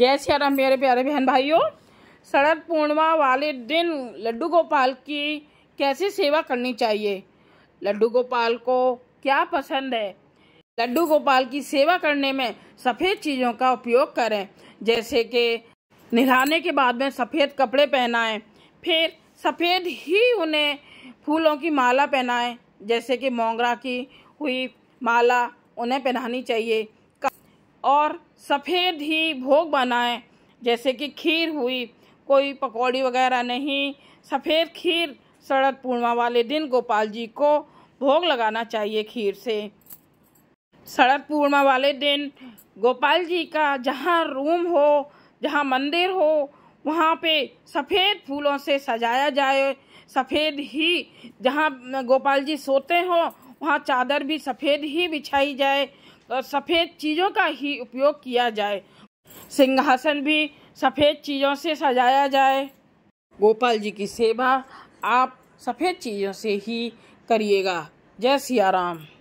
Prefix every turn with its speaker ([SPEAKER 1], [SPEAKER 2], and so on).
[SPEAKER 1] जय श्री राम मेरे प्यारे बहन भाइयों शरद पूर्णिमा वाले दिन लड्डू गोपाल की कैसे सेवा करनी चाहिए लड्डू गोपाल को क्या पसंद है लड्डू गोपाल की सेवा करने में सफ़ेद चीज़ों का उपयोग करें जैसे कि निहाने के बाद में सफ़ेद कपड़े पहनाएं फिर सफ़ेद ही उन्हें फूलों की माला पहनाएं जैसे कि मोंगरा की हुई माला उन्हें पहनानी चाहिए और सफ़ेद ही भोग बनाएं जैसे कि खीर हुई कोई पकौड़ी वगैरह नहीं सफ़ेद खीर शरद पूर्णिमा वाले दिन गोपाल जी को भोग लगाना चाहिए खीर से शरद पूर्णिमा वाले दिन गोपाल जी का जहाँ रूम हो जहाँ मंदिर हो वहाँ पे सफ़ेद फूलों से सजाया जाए सफ़ेद ही जहाँ गोपाल जी सोते हों वहाँ चादर भी सफ़ेद ही बिछाई जाए और तो सफ़ेद चीज़ों का ही उपयोग किया जाए सिंहासन भी सफ़ेद चीज़ों से सजाया जाए गोपाल जी की सेवा आप सफ़ेद चीज़ों से ही करिएगा जय सिया राम